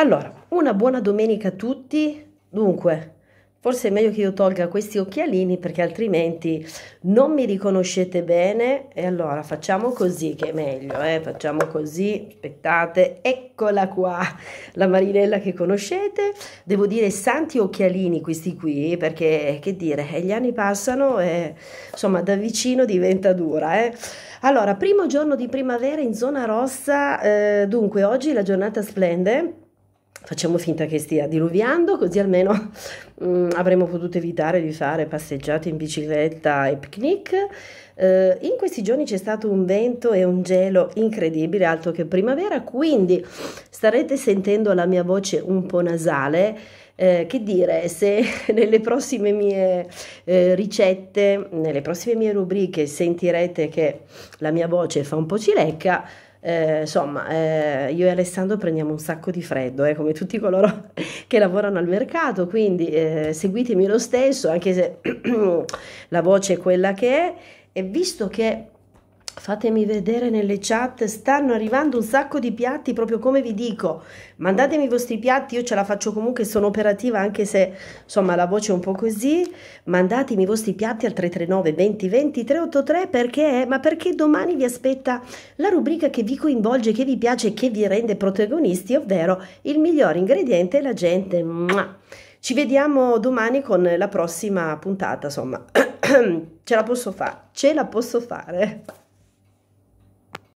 Allora, una buona domenica a tutti. Dunque, forse è meglio che io tolga questi occhialini perché altrimenti non mi riconoscete bene. E allora facciamo così che è meglio, eh? facciamo così, aspettate, eccola qua, la Marinella che conoscete. Devo dire santi occhialini questi qui perché, che dire, eh, gli anni passano e insomma da vicino diventa dura. Eh? Allora, primo giorno di primavera in zona rossa, eh, dunque oggi la giornata splende facciamo finta che stia diluviando così almeno mm, avremmo potuto evitare di fare passeggiate in bicicletta e picnic eh, in questi giorni c'è stato un vento e un gelo incredibile altro che primavera quindi starete sentendo la mia voce un po' nasale eh, che dire se nelle prossime mie eh, ricette nelle prossime mie rubriche sentirete che la mia voce fa un po' cilecca eh, insomma, eh, io e Alessandro prendiamo un sacco di freddo, eh, come tutti coloro che lavorano al mercato, quindi eh, seguitemi lo stesso, anche se la voce è quella che è. E visto che Fatemi vedere nelle chat, stanno arrivando un sacco di piatti, proprio come vi dico. Mandatemi i vostri piatti, io ce la faccio comunque, sono operativa anche se insomma la voce è un po' così. Mandatemi i vostri piatti al 339 20 20 383 perché, ma perché domani vi aspetta la rubrica che vi coinvolge, che vi piace e che vi rende protagonisti, ovvero il miglior ingrediente è la gente. Mua. Ci vediamo domani con la prossima puntata, insomma. ce la posso fare, ce la posso fare.